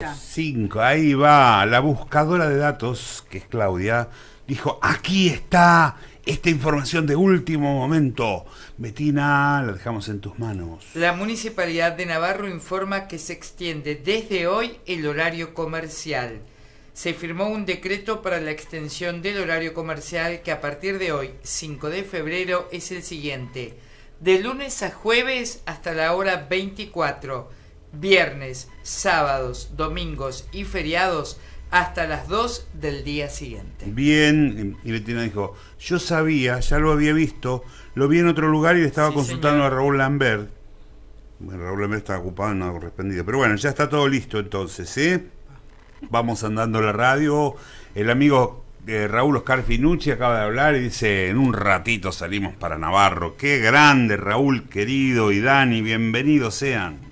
5, ahí va, la buscadora de datos, que es Claudia, dijo, aquí está esta información de último momento. Betina, la dejamos en tus manos. La Municipalidad de Navarro informa que se extiende desde hoy el horario comercial. Se firmó un decreto para la extensión del horario comercial que a partir de hoy, 5 de febrero, es el siguiente. De lunes a jueves hasta la hora 24 viernes, sábados, domingos y feriados hasta las 2 del día siguiente. Bien, em, y Letina dijo, yo sabía, ya lo había visto, lo vi en otro lugar y le estaba consultando a Raúl Lambert. Raúl Lambert estaba ocupado, en algo respondido. Pero bueno, ya está todo listo entonces, ¿eh? Vamos andando la radio. El amigo eh, Raúl Oscar Finucci acaba de hablar y dice, en un ratito salimos para Navarro. Qué grande, Raúl querido y Dani, bienvenidos sean.